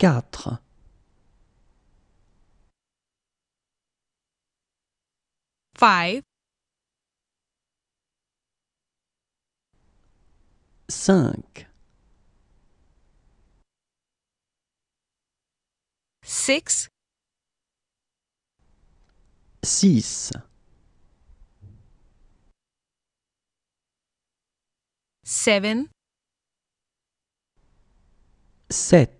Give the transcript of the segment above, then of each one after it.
4 5 5 6 6 7 7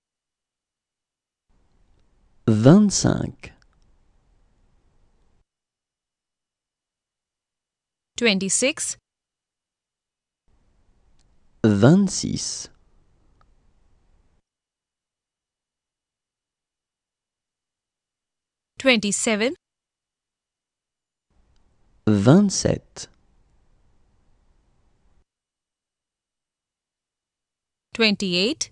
25 26 26 27 27 28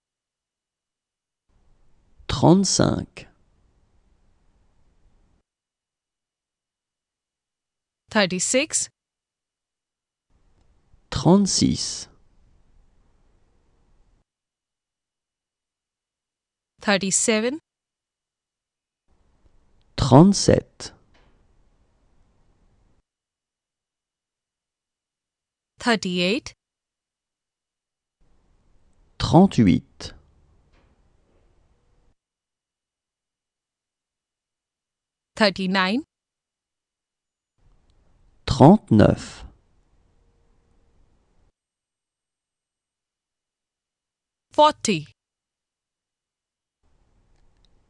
trente-cinq. 36 six Trente-six. 38. Trente-sept. Trente-huit. 39 39 40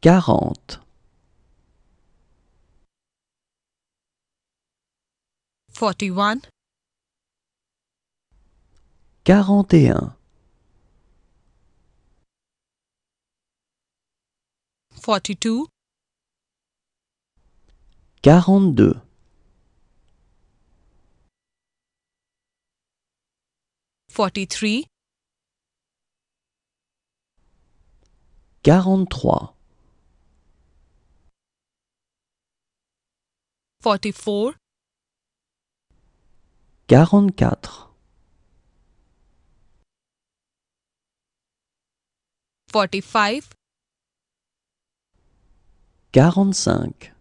40 41 41 42 42 43 43 44 44 45 45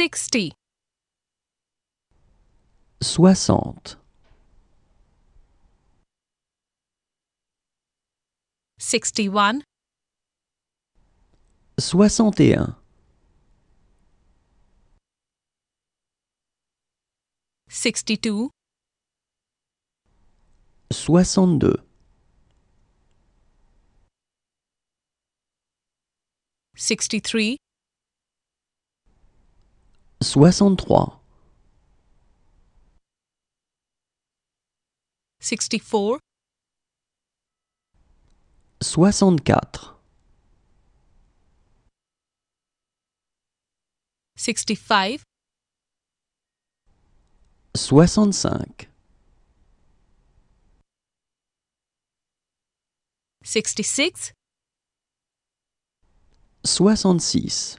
sixty. Soixante. Sixty-one. Soixante et un. Sixty-two. Soixante-deux. Sixty-three. 63 64 64 65 65 66 66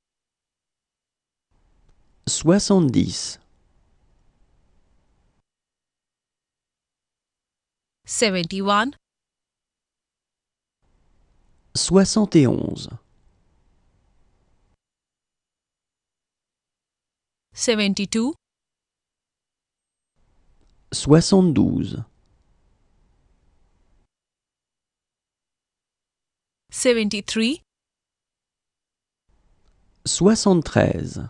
70 71 71 72 72 73 73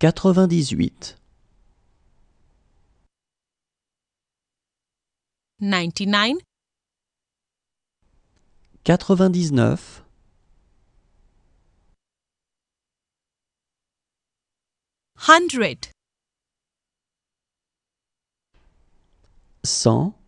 98 99 99 100 100